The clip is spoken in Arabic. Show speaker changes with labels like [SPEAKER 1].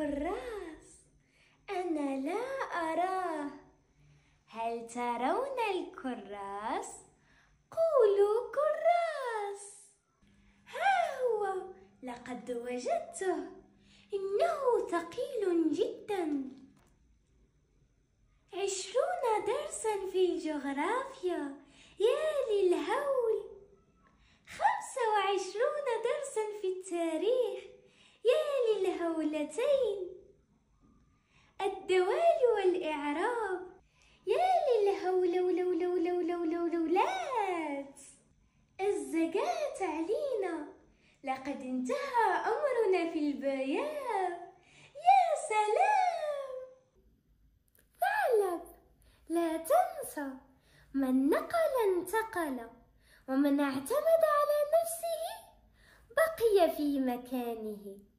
[SPEAKER 1] الكراس أنا لا أراه هل ترون الكراس؟ قولوا كراس ها هو لقد وجدته إنه ثقيل جدا عشرون درسا في الجغرافيا يا الدولتين الدوال والإعراب يا للهولولولولولولولات الزقات علينا لقد انتهى أمرنا في البياب يا سلام ثعلب لا تنسى من نقل انتقل ومن اعتمد على نفسه بقي في مكانه